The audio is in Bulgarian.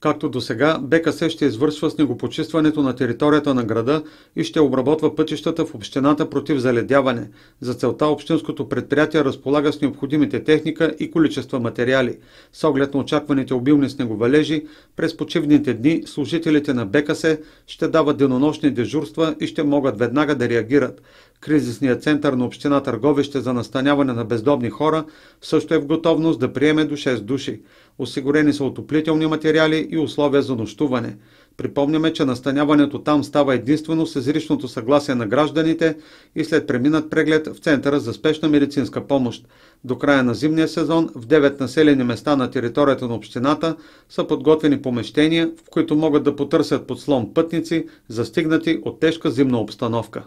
Както до сега, БКС ще извършва снегопочистването на територията на града и ще обработва пътищата в общината против заледяване. За целта общинското предприятие разполага с необходимите техника и количества материали. С оглед на очакваните обилни снеговалежи, през почивните дни служителите на БКС ще дават денонощни дежурства и ще могат веднага да реагират. Кризисният център на община Търговище за настаняване на бездомни хора също е в готовност да приеме до 6 души. Осигурени са отоплителни материали и условия за нощуване. Припомняме, че настаняването там става единствено с изричното съгласие на гражданите и след преминат преглед в Центъра за спешна медицинска помощ. До края на зимния сезон в 9 населени места на територията на общината са подготвени помещения, в които могат да потърсят подслон пътници, застигнати от тежка зимна обстановка.